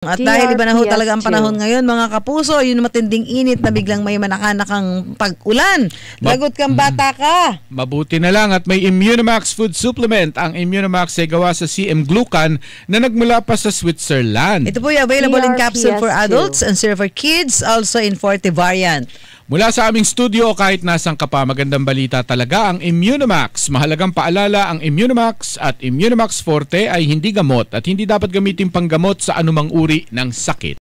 At dahil iba na ho talaga ang panahon ngayon, mga kapuso, yun matinding init na biglang may manakanak ang pag-ulan. Lagot kang bata ka. Mabuti na lang at may Immunomax food supplement. Ang Immunomax ay gawa sa CM Glucan na nagmula pa sa Switzerland. Ito po yung available in capsule for adults and serve for kids, also in 40 variant. Mula sa aming studio, kahit nasang ka pa, magandang balita talaga ang Immunomax. Mahalagang paalala, ang Immunomax at Immunomax Forte ay hindi gamot at hindi dapat gamitin panggamot sa anumang uri uri ng sakit